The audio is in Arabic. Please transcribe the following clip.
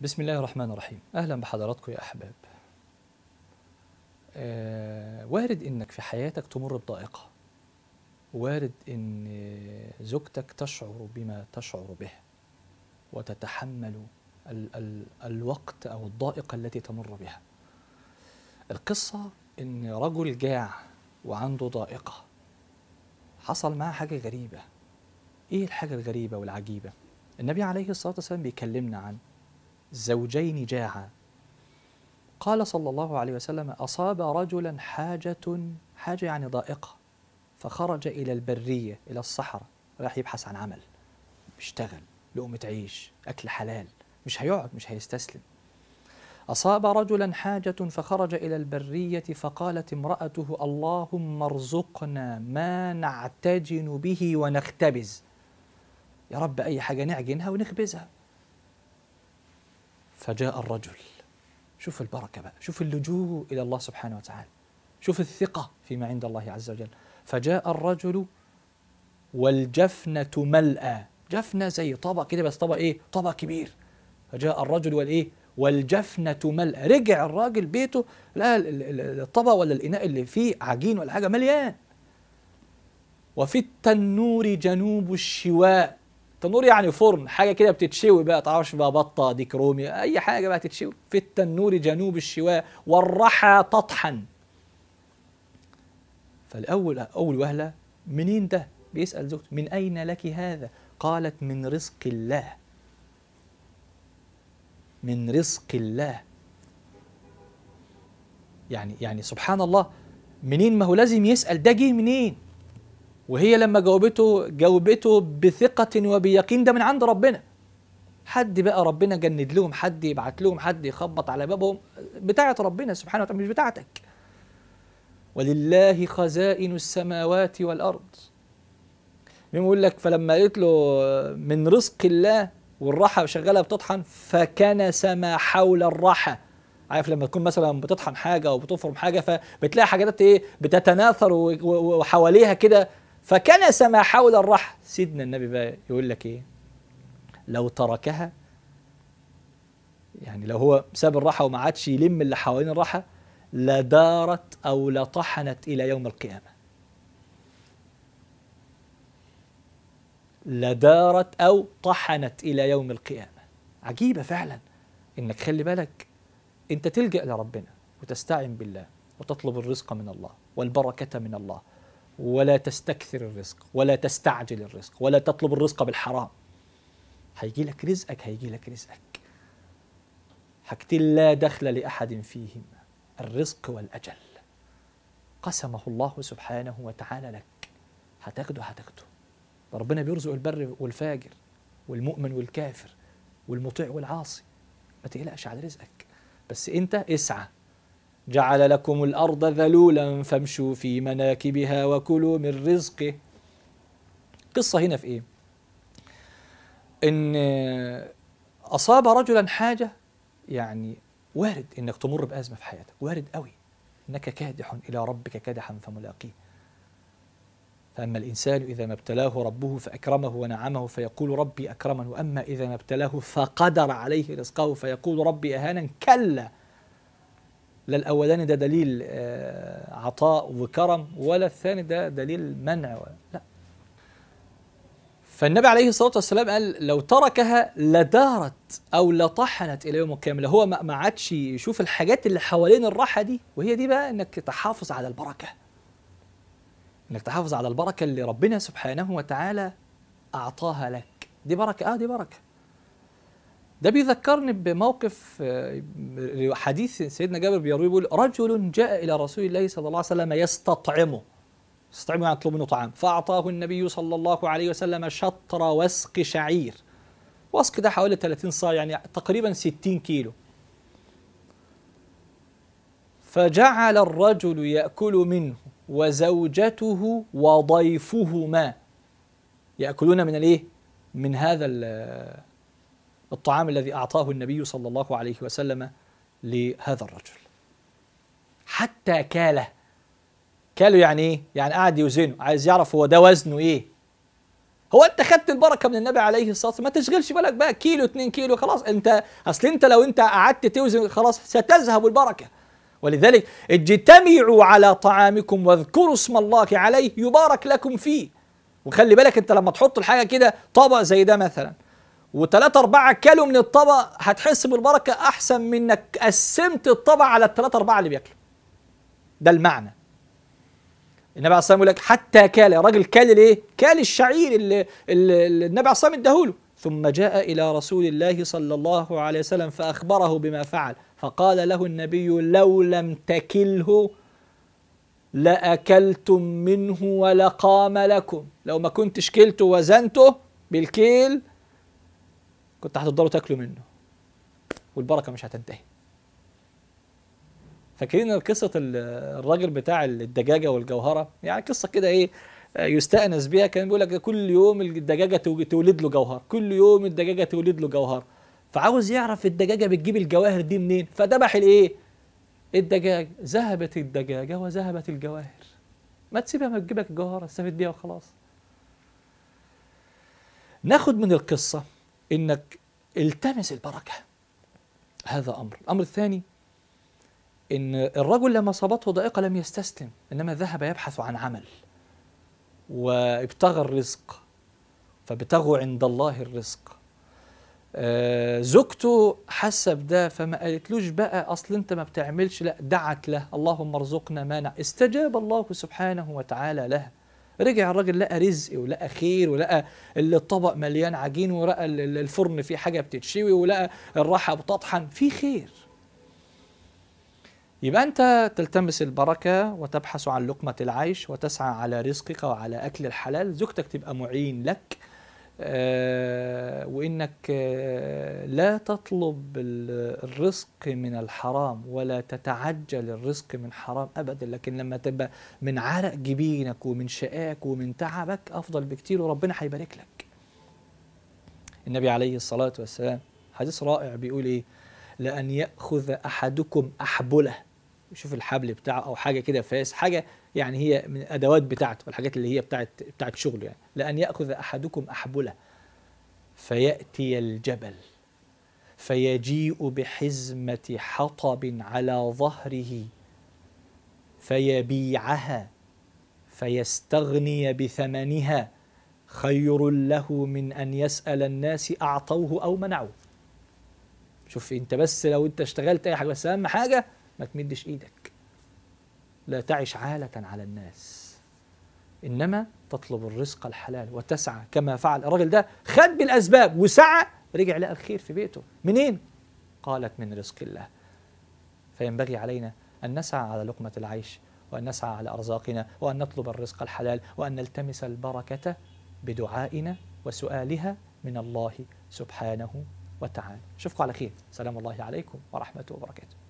بسم الله الرحمن الرحيم أهلا بحضراتكم يا أحباب آه وارد إنك في حياتك تمر بضائقة وارد إن زوجتك تشعر بما تشعر به وتتحمل ال ال الوقت أو الضائقة التي تمر بها القصة إن رجل جاع وعنده ضائقة حصل معاه حاجة غريبة إيه الحاجة الغريبة والعجيبة؟ النبي عليه الصلاة والسلام بيكلمنا عن زوجين جاعا قال صلى الله عليه وسلم أصاب رجلا حاجة حاجة يعني ضائقة فخرج إلى البرية إلى الصحراء راح يبحث عن عمل بيشتغل لقمة عيش أكل حلال مش هيقعد مش هيستسلم أصاب رجلا حاجة فخرج إلى البرية فقالت امرأته اللهم ارزقنا ما نعتجن به ونختبز يا رب أي حاجة نعجنها ونخبزها فجاء الرجل شوف البركة بقى شوف اللجوء إلى الله سبحانه وتعالى شوف الثقة فيما عند الله عز وجل فجاء الرجل والجفنة ملأى جفنة زي طبق كده بس طبق إيه طبق كبير فجاء الرجل والإيه والجفنة ملأى رجع الراجل بيته لقى الطبق ولا الإناء اللي فيه عجين ولا حاجة مليان وفي التنور جنوب الشواء تنور يعني فرن حاجه كده بتتشوي بقى تعرفش بقى بطه ديك رومي اي حاجه بقى تتشوي في التنور جنوب الشواء والرحى تطحن فالاول اول وهله منين ده بيسال زوجته من اين لك هذا قالت من رزق الله من رزق الله يعني يعني سبحان الله منين ما هو لازم يسال ده جه منين وهي لما جاوبته جاوبته بثقة وبيقين ده من عند ربنا حد بقى ربنا جند لهم حد يبعت لهم حد يخبط على بابهم بتاعة ربنا سبحانه وتعالى مش بتاعتك ولله خزائن السماوات والأرض يقول لك فلما قلت له من رزق الله والراحة شغالة بتطحن فكنس ما حول الراحة عارف لما تكون مثلا بتطحن حاجة أو بتفرم حاجة فبتلاقي حاجات إيه بتتناثر وحواليها كده فكنس ما حول الرحل سيدنا النبي بقى يقول لك ايه لو تركها يعني لو هو ساب الراحه وما عادش يلم اللي حوالين الراحه لدارت او لطحنت الى يوم القيامه لدارت او طحنت الى يوم القيامه عجيبه فعلا انك خلي بالك انت تلجا لربنا وتستعين بالله وتطلب الرزق من الله والبركه من الله ولا تستكثر الرزق ولا تستعجل الرزق ولا تطلب الرزق بالحرام هيجي لك رزقك هيجي لك رزقك حاجتين لا دخل لأحد فيهما الرزق والأجل قسمه الله سبحانه وتعالى لك هتاخده هتاخده ربنا بيرزق البر والفاجر والمؤمن والكافر والمطيع والعاصي ما تقلقش على رزقك بس انت اسعى جعل لكم الأرض ذلولا فامشوا في مناكبها وكلوا من رزقه قصة هنا في إيه؟ إن أصاب رجلا حاجة يعني وارد إنك تمر بأزمة في حياتك وارد قوي إنك كادح إلى ربك كدحا فملاقيه فأما الإنسان إذا ما ابتلاه ربه فأكرمه ونعمه فيقول ربي أكرمن وأما إذا ما ابتلاه فقدر عليه رزقه فيقول ربي أهانا كلا لا الاولاني ده دليل آه، عطاء وكرم ولا الثاني ده دليل منع لا فالنبي عليه الصلاة والسلام قال لو تركها لدارت أو لطحنت إلى يوم القيامة هو ما عادش يشوف الحاجات اللي حوالين الراحة دي وهي دي بقى إنك تحافظ على البركة إنك تحافظ على البركة اللي ربنا سبحانه وتعالى أعطاها لك دي بركة آه دي بركة ده بيذكرني بموقف آه، حديث سيدنا جابر بيروي بيقول رجل جاء الى رسول الله صلى الله عليه وسلم يستطعمه يستطعمه يعني يطلب منه طعام فاعطاه النبي صلى الله عليه وسلم شطر وسق شعير وسق ده حوالي 30 صاع يعني تقريبا 60 كيلو فجعل الرجل ياكل منه وزوجته وضيفهما ياكلون من الايه من هذا الطعام الذي أعطاه النبي صلى الله عليه وسلم لهذا الرجل حتى كاله كاله يعني إيه؟ يعني قعد يوزنه عايز يعرف هو ده وزنه إيه هو انت خدت البركه من النبي عليه الصلاه والسلام ما تشغلش بالك بقى كيلو 2 كيلو خلاص انت اصل انت لو انت قعدت توزن خلاص ستذهب البركه ولذلك اجتمعوا على طعامكم واذكروا اسم الله عليه يبارك لكم فيه وخلي بالك انت لما تحط الحاجه كده طبق زي ده مثلا وثلاثة أربعة كلوا من الطبق هتحس بالبركة أحسن من إنك قسمت الطبق على الثلاثة أربعة اللي بياكلوا ده المعنى النبي عليه الصلاه والسلام يقول لك حتى كال يا راجل كال الايه؟ كال الشعير اللي, اللي النبي عليه الصلاه والسلام اداهوله ثم جاء الى رسول الله صلى الله عليه وسلم فاخبره بما فعل فقال له النبي لو لم تكله لأكلتم منه ولقام لكم لو ما كنتش كلته وزنته بالكيل كنت هتفضلوا تاكلوا منه والبركه مش هتنتهي فاكرين قصه الراجل بتاع الدجاجه والجوهره يعني قصه كده ايه يستأنس بيها كان بيقول لك كل يوم الدجاجه تولد له جوهر كل يوم الدجاجه تولد له جوهر فعاوز يعرف الدجاجه بتجيب الجواهر دي منين فذبح الايه الدجاج ذهبت الدجاجه وذهبت الجواهر ما تسيبها ما تجيبك الجوهره استفد بيها وخلاص ناخد من القصه انك التمس البركه هذا امر الامر الثاني ان الرجل لما صابته ضائقه لم يستسلم انما ذهب يبحث عن عمل وابتغى الرزق فابتغوا عند الله الرزق آه، زوجته حاسه بده فما قالتلوش بقى اصل انت ما بتعملش لا دعت له اللهم ارزقنا مانع استجاب الله سبحانه وتعالى لها رجع الراجل لقى رزق ولقى خير ولقى الطبق مليان عجين ولقى الفرن فيه حاجه بتتشوي ولقى الراحه بتطحن في خير يبقى انت تلتمس البركه وتبحث عن لقمه العيش وتسعى على رزقك وعلى اكل الحلال زوجتك تبقى معين لك آه، وإنك آه، لا تطلب الرزق من الحرام ولا تتعجل الرزق من حرام أبدا لكن لما تبقى من عرق جبينك ومن شقاك ومن تعبك أفضل بكتير وربنا هيبارك لك النبي عليه الصلاة والسلام حديث رائع بيقول إيه لأن يأخذ أحدكم أحبله شوف الحبل بتاعه او حاجه كده فاس حاجه يعني هي من الادوات بتاعته والحاجات اللي هي بتاعت بتاعت شغله يعني لان ياخذ احدكم احبله فياتي الجبل فيجيء بحزمه حطب على ظهره فيبيعها فيستغني بثمنها خير له من ان يسال الناس اعطوه او منعوه شوف انت بس لو انت اشتغلت اي حاجه بس اهم حاجه ما تمدش ايدك لا تعش عالة على الناس إنما تطلب الرزق الحلال وتسعى كما فعل الراجل ده خد بالأسباب وسعى رجع لقى الخير في بيته منين؟ قالت من رزق الله فينبغي علينا أن نسعى على لقمة العيش وأن نسعى على أرزاقنا وأن نطلب الرزق الحلال وأن نلتمس البركة بدعائنا وسؤالها من الله سبحانه وتعالى أشوفكم على خير سلام الله عليكم ورحمه وبركاته